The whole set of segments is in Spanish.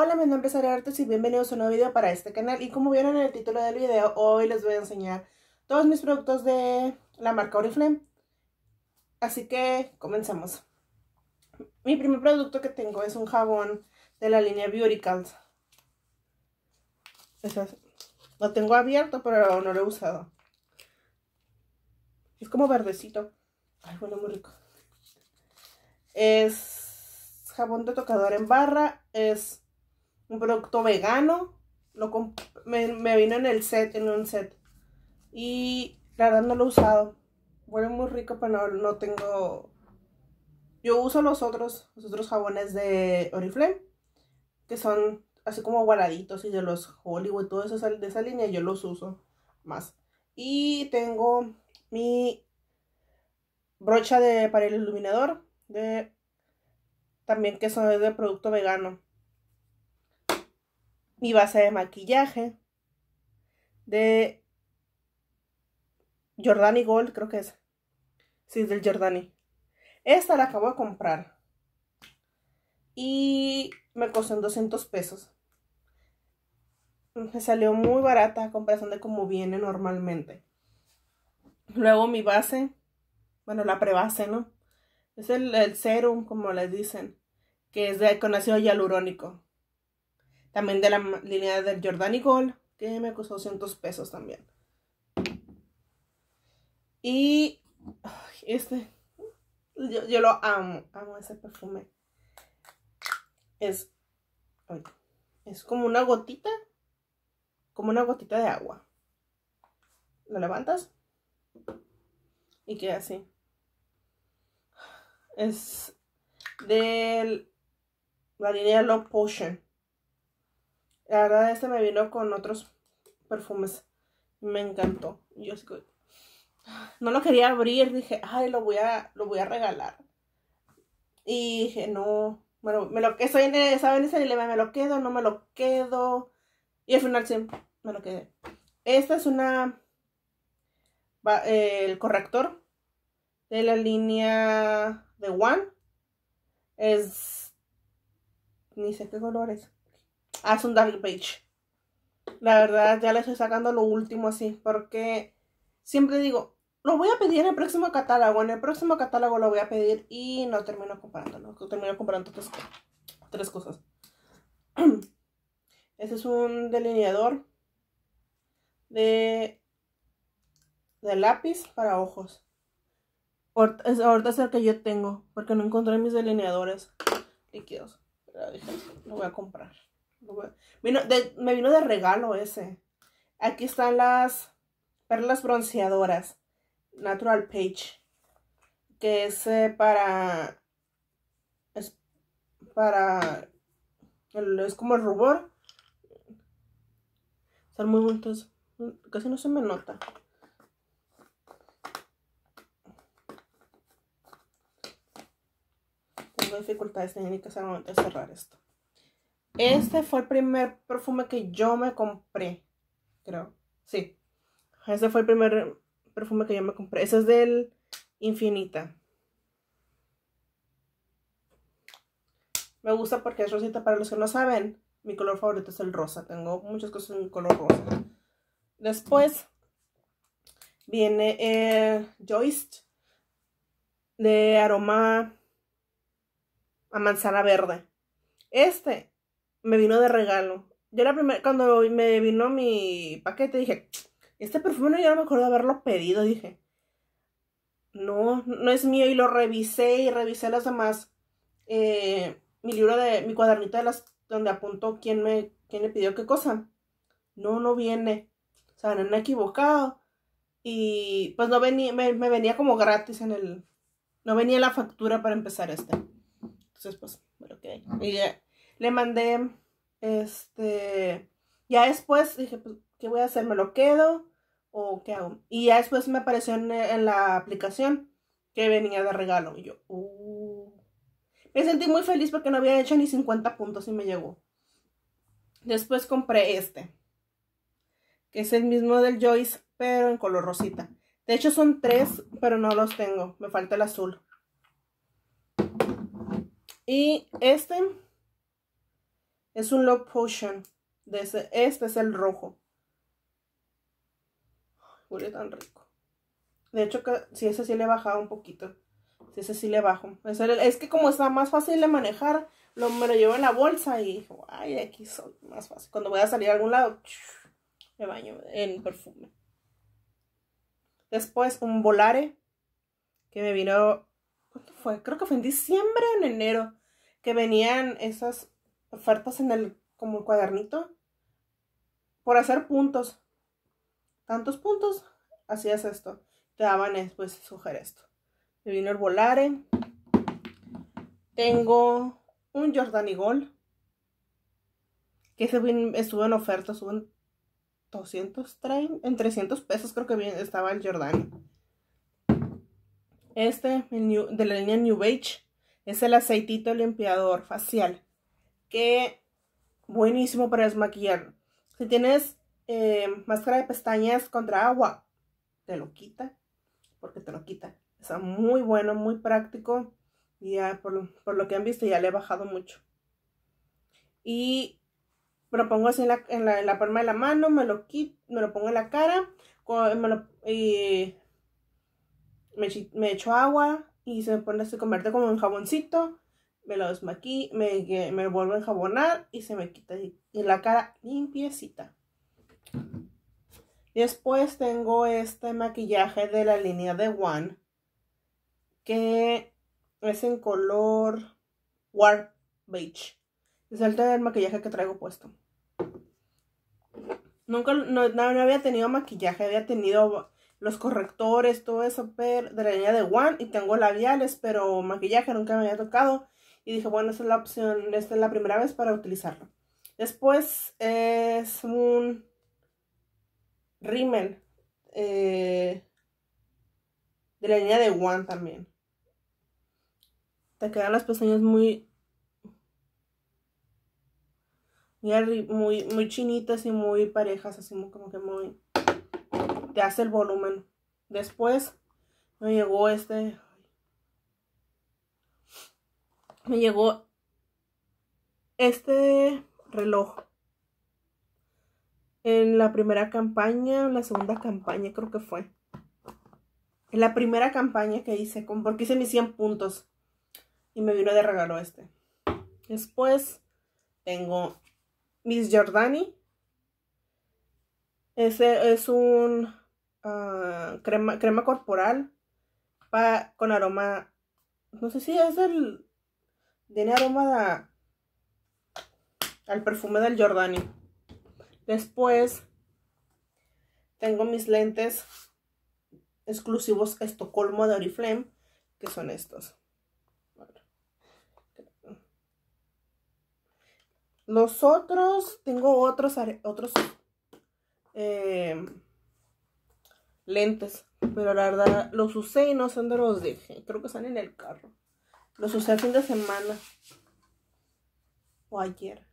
Hola, mi nombre es Ariel Artes y bienvenidos a un nuevo video para este canal. Y como vieron en el título del video, hoy les voy a enseñar todos mis productos de la marca Oriflame. Así que comenzamos. Mi primer producto que tengo es un jabón de la línea eso Lo tengo abierto, pero no lo he usado. Es como verdecito. Ay, bueno, muy rico. Es jabón de tocador en barra. Es un producto vegano. Lo me, vino en el set, en un set. Y la verdad no lo he usado. Huele muy rico, pero no, tengo... Yo uso los otros, los otros jabones de Oriflame, que son así como guaraditos y de los Hollywood, todo eso de esa línea, yo los uso más. Y tengo mi brocha de para el iluminador, de, también que son de producto vegano mi base de maquillaje de Jordani Gold, creo que es. Sí, es del Jordani. Esta la acabo de comprar. Y me costó en 200 pesos. Me salió muy barata a comparación de como viene normalmente. Luego mi base, bueno, la prebase, ¿no? Es el, serum, como les dicen, que es de, con ácido hialurónico. También de la línea del Jordani Gold, que me costó 200 pesos también. Y este, yo, lo amo, amo ese perfume. Es, es como una gotita, como una gotita de agua. Lo levantas y queda así. Es de la línea Love Potion. La verdad, este me vino con otros perfumes. Me encantó. Yo no lo quería abrir, dije, ay, lo voy a, lo voy a regalar. Y dije, no, bueno, me lo estoy en, e-, ¿saben? Ese dilema, me lo quedo, no me lo quedo. Y al final siempre me lo quedé. Esta es una, el corrector de la línea de One. Es, ni sé qué color es haz un dark page. La verdad, ya le estoy sacando lo último así, porque siempre digo, lo voy a pedir en el próximo catálogo, en el próximo catálogo lo voy a pedir y no termino comprando, no termino comprando tres, cosas. Este es un delineador de, de lápiz para ojos. Ahorita es el que yo tengo, porque no encontré mis delineadores líquidos. Pero lo voy a comprar. Vino me vino de regalo ese. Aquí están las perlas bronceadoras. Natural Page. Que es eh, para... Es para... Es como el rubor. son muy bonitos. Casi no se me nota. Tengo dificultades técnicas al cerrar esto. Este fue el primer perfume que yo me compré, creo. Sí. Este fue el primer perfume que yo me compré. Ese es del Infinita. Me gusta porque es rosita. Para los que no saben, mi color favorito es el rosa. Tengo muchas cosas en color rosa. Después viene el Joyce de aroma a manzana verde. Este me vino de regalo. Yo la primera, cuando me vino mi paquete, dije, este perfume yo no me acuerdo de haberlo pedido, dije. No, no es mío y lo revisé y revisé las demás. Eh, mi libro de, mi cuadernito de las, donde apuntó quién me, quién le pidió qué cosa. No, no viene. O sea, no me he equivocado. Y pues no venía, me, me venía como gratis en el, no venía la factura para empezar este. Entonces, pues, bueno, ok. Y ya, le mandé, este, ya después dije, pues, ¿qué voy a hacer? ¿Me lo quedo? ¿O qué hago? Y ya después me apareció en, la aplicación que venía de regalo. Y yo, uh. Me sentí muy feliz porque no había hecho ni 50 puntos y me llegó. Después compré este, que es el mismo del Joyce, pero en color rosita. De hecho son tres, pero no los tengo. Me falta el azul. Y este es un Low Potion. este es el rojo. Huele tan rico. De hecho, si ese sí le bajaba un poquito. Si ese sí le bajo. Es, que como está más fácil de manejar, lo, me lo llevo en la bolsa y dije, ay, aquí soy más fácil. Cuando voy a salir a algún lado, me baño en perfume. Después un volare que me vino, ¿Cuándo fue? Creo que fue en diciembre o en enero, que venían esas ofertas en el como el cuadernito por hacer puntos. Tantos puntos, hacías esto. Te daban después sugerir esto. Me vino el volare. Tengo un Jordani Gol Que se estuvo en ofertas estuvo en 230, en 300 pesos creo que estaba el Jordani. Este, de la línea New Beige, es el aceitito limpiador facial que buenísimo para desmaquillar. Si tienes eh, máscara de pestañas contra agua, te lo quita, porque te lo quita. Está muy bueno, muy práctico. Y ya por, lo que han visto ya le he bajado mucho. Y me lo pongo así en la, palma de la mano, me lo quito, me lo pongo en la cara, me, me, echo agua y se pone, se convierte como un jaboncito me lo desmaquí, me, me vuelvo a enjabonar y se me quita y la cara limpiecita. Después tengo este maquillaje de la línea de One, que es en color Warp Beige. Es el del maquillaje que traigo puesto. Nunca, no, había tenido maquillaje, había tenido los correctores, todo eso, de la línea de One y tengo labiales, pero maquillaje nunca me había tocado y dije, bueno, esta es la opción, esta es la primera vez para utilizarlo. Después es un rímel eh, de la línea de One también. Te quedan las pestañas muy, muy, muy chinitas y muy parejas, así como que muy... Te hace el volumen. Después me llegó este me llegó este reloj en la primera campaña, la segunda campaña creo que fue. En la primera campaña que hice, con, porque hice mis 100 puntos. Y me vino de regalo este. Después tengo Miss Giordani. Ese es un ah, crema, crema corporal pa, con aroma, no sé si es el tiene aroma al perfume del Jordani. Después tengo mis lentes exclusivos Estocolmo de Oriflame, que son estos. Los otros, tengo otros, otros eh, lentes, pero la verdad los usé y no sé dónde los dejé. Creo que están en el carro. Los usé el fin de semana. O ayer.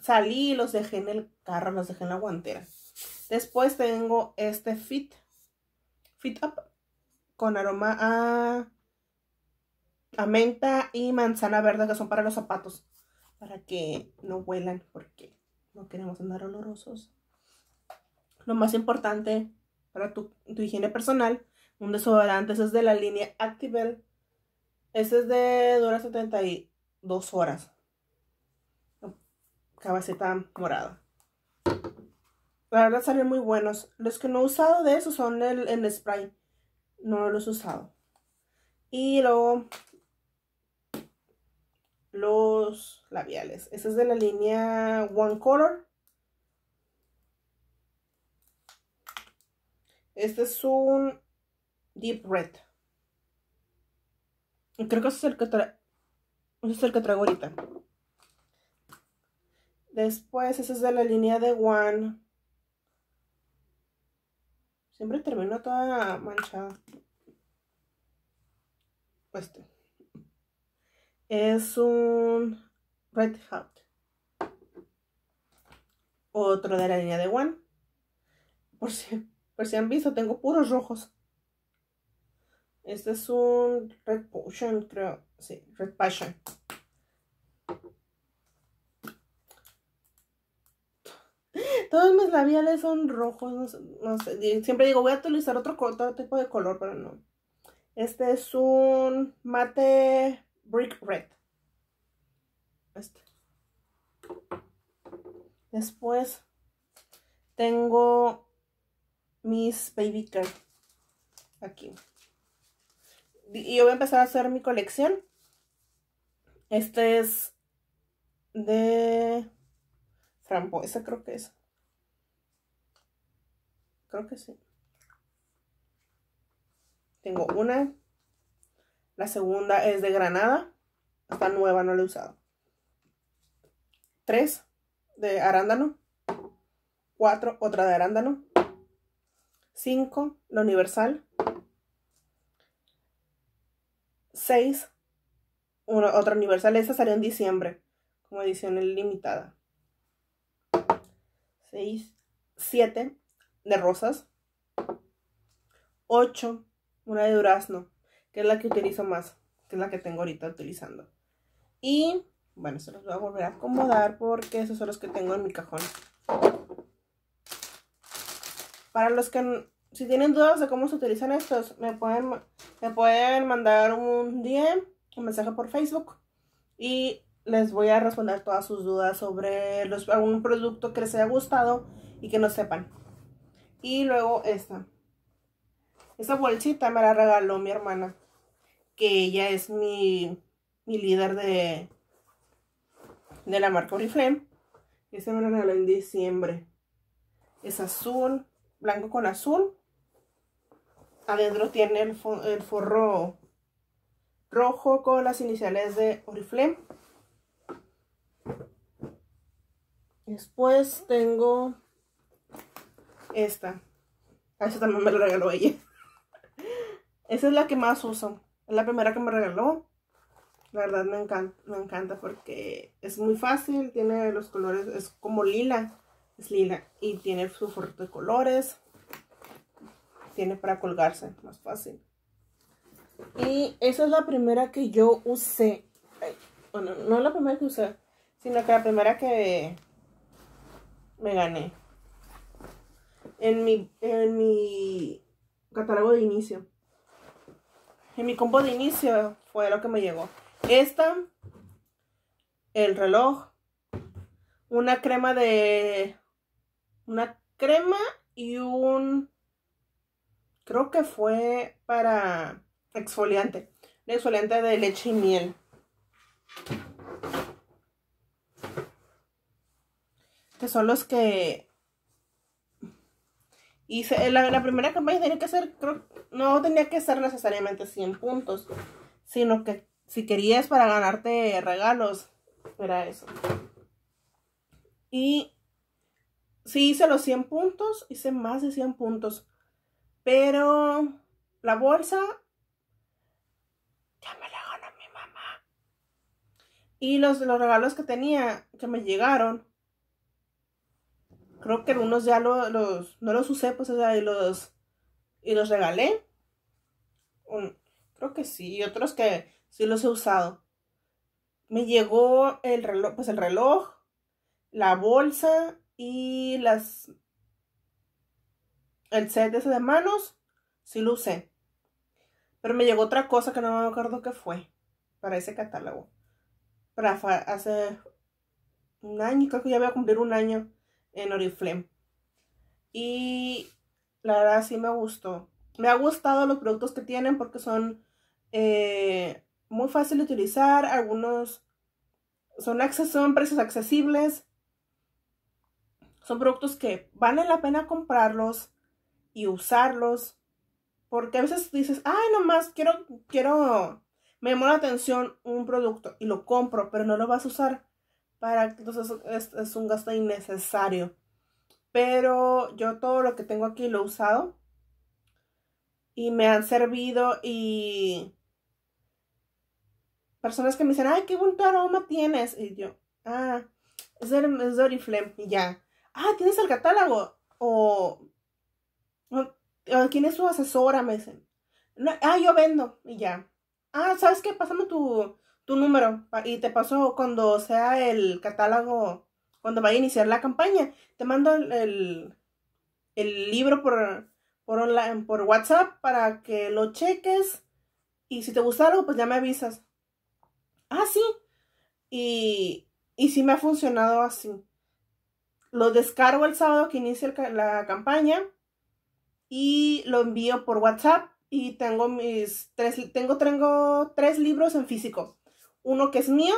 Salí y los dejé en el carro, los dejé en la guantera. Después tengo este Fit. Fit Up. Con aroma a, menta y manzana verde que son para los zapatos. Para que no huelan porque no queremos andar olorosos. Lo más importante para tu, higiene personal, un desodorante. es de la línea Activel este es de dura 72 horas. Cabecita morada. La verdad salen muy buenos. Los que no he usado de esos son el, el spray. No los he usado. Y luego los labiales. Este es de la línea One Color. Este es un Deep Red. Creo que ese es el que, tra el que traigo ahorita. Después, ese es de la línea de One. Siempre termino toda manchada. Este. Es un Red Hot. Otro de la línea de One. por si han visto, tengo puros rojos. Este es un Red Potion, creo. Sí, Red Passion. Todos mis labiales son rojos, no sé, Siempre digo, voy a utilizar otro, otro, tipo de color, pero no. Este es un mate Brick Red. Este. Después tengo mis Baby Care aquí y yo voy a empezar a hacer mi colección. Este es de Esa creo que es. Creo que sí. Tengo una. La segunda es de granada. Está nueva, no la he usado. Tres de arándano. Cuatro, otra de arándano. Cinco, la universal. 6, otra Universal. Esta salió en diciembre, como edición limitada. 6, 7 de rosas. 8, una de durazno, que es la que utilizo más, que es la que tengo ahorita utilizando. Y bueno, se los voy a volver a acomodar porque esos son los que tengo en mi cajón. Para los que si tienen dudas de cómo se utilizan estos, me pueden me pueden mandar un DM, un mensaje por Facebook y les voy a responder todas sus dudas sobre algún producto que les haya gustado y que no sepan. Y luego esta. Esta bolsita me la regaló mi hermana, que ella es mi, líder de, de la marca Oriflame. se me la regaló en diciembre. Es azul, blanco con azul Adentro tiene el, forro rojo con las iniciales de Oriflame. Después tengo esta. A esa también me la regaló ella. Esa es la que más uso. Es la primera que me regaló. La verdad me encanta, me encanta porque es muy fácil, tiene los colores, es como lila, es lila y tiene su forro de colores tiene para colgarse, más fácil. Y esa es la primera que yo usé. Bueno, no la primera que usé, sino que la primera que me gané. En mi, en mi catálogo de inicio. En mi combo de inicio fue lo que me llegó. Esta, el reloj, una crema de... Una crema y un creo que fue para exfoliante, exfoliante de leche y miel. Que son los que hice. Eh, la, la primera campaña tenía que ser, no tenía que ser necesariamente 100 puntos, sino que si querías para ganarte regalos, era eso. Y si hice los 100 puntos, hice más de 100 puntos. Pero la bolsa ya me la ganó mi mamá. Y los, los regalos que tenía, que me llegaron, creo que algunos ya los, no los usé, pues, ya y los, y los regalé. creo que sí, y otros que sí los he usado. Me llegó el reloj, pues el reloj, la bolsa y las el set ese de manos, sí lo usé. Pero me llegó otra cosa que no me acuerdo qué fue para ese catálogo. Para hace un año, creo que ya voy a cumplir un año en Oriflame. Y la verdad sí me gustó. Me ha gustado los productos que tienen porque son eh, muy fáciles de utilizar. Algunos son, son precios accesibles. Son productos que vale la pena comprarlos y usarlos. Porque a veces dices, ay, nomás quiero, quiero, me llamó la atención un producto y lo compro, pero no lo vas a usar. Para, entonces es, un gasto innecesario. Pero yo todo lo que tengo aquí lo he usado. Y me han servido y personas que me dicen, ay, qué bonito aroma tienes. Y yo, ah, es de, es Oriflame. Y ya, ah, tienes el catálogo. O ¿quién es su asesora? Me dicen, ah, yo vendo y ya. Ah, ¿sabes qué? Pásame tu, número y te paso cuando sea el catálogo, cuando vaya a iniciar la campaña. Te mando el, el, libro por, por, online, por WhatsApp para que lo cheques y si te gusta algo, pues ya me avisas. Ah, sí. Y, y sí me ha funcionado así. Lo descargo el sábado que inicia la campaña y lo envío por WhatsApp y tengo mis tres, tengo, tengo tres libros en físico. Uno que es mío,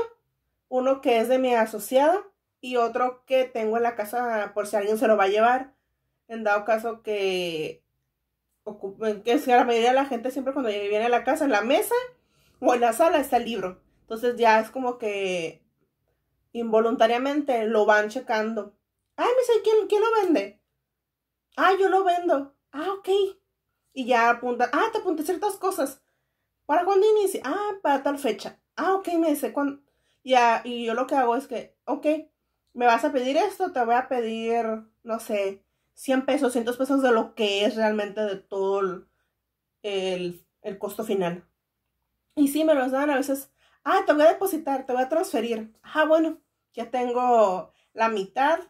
uno que es de mi asociado y otro que tengo en la casa por si alguien se lo va a llevar. En dado caso que que sea la mayoría de la gente siempre cuando viene a la casa, en la mesa o en la sala está el libro. Entonces ya es como que involuntariamente lo van checando. Ay, me dice, ¿quién, quién lo vende? Ah, yo lo vendo. Ah, ok. Y ya apunta, ah, te apunté ciertas cosas. ¿Para cuándo inicia? Ah, para tal fecha. Ah, ok, me dice cuándo. Ya, y yo lo que hago es que, ok, me vas a pedir esto, te voy a pedir, no sé, 100 pesos, 100 pesos de lo que es realmente de todo el, costo final. Y sí, me los dan a veces, ah, te voy a depositar, te voy a transferir. Ah, bueno, ya tengo la mitad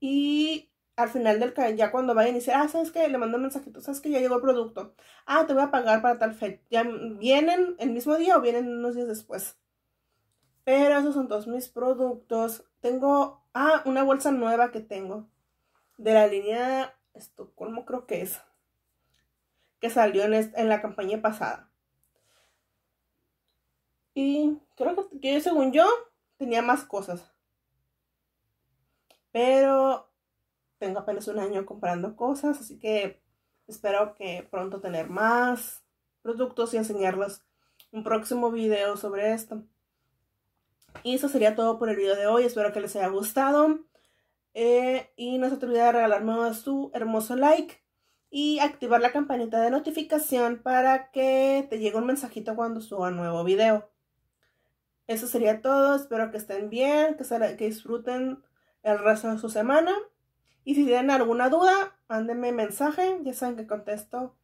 y al final del ya cuando vayan y dicen, ah, ¿sabes que Le mando un mensajito, ¿sabes que Ya llegó el producto. Ah, te voy a pagar para tal fe ¿Ya vienen el mismo día o vienen unos días después? Pero esos son todos mis productos. Tengo, ah, una bolsa nueva que tengo. De la línea Estocolmo creo que es. Que salió en, la campaña pasada. Y creo que según yo tenía más cosas. Pero tengo apenas un año comprando cosas, así que espero que pronto tener más productos y enseñarles un próximo video sobre esto. Y eso sería todo por el video de hoy, espero que les haya gustado. Eh, y no se te olvide de regalarme su hermoso like y activar la campanita de notificación para que te llegue un mensajito cuando suba un nuevo video. Eso sería todo, espero que estén bien, que, que disfruten el resto de su semana y si tienen alguna duda, mándenme mensaje. Ya saben que contesto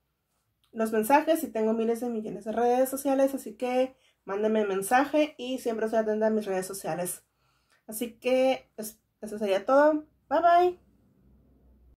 los mensajes y tengo miles de millones de redes sociales, así que mándenme mensaje y siempre estoy atenta a mis redes sociales. Así que pues, eso sería todo. Bye bye.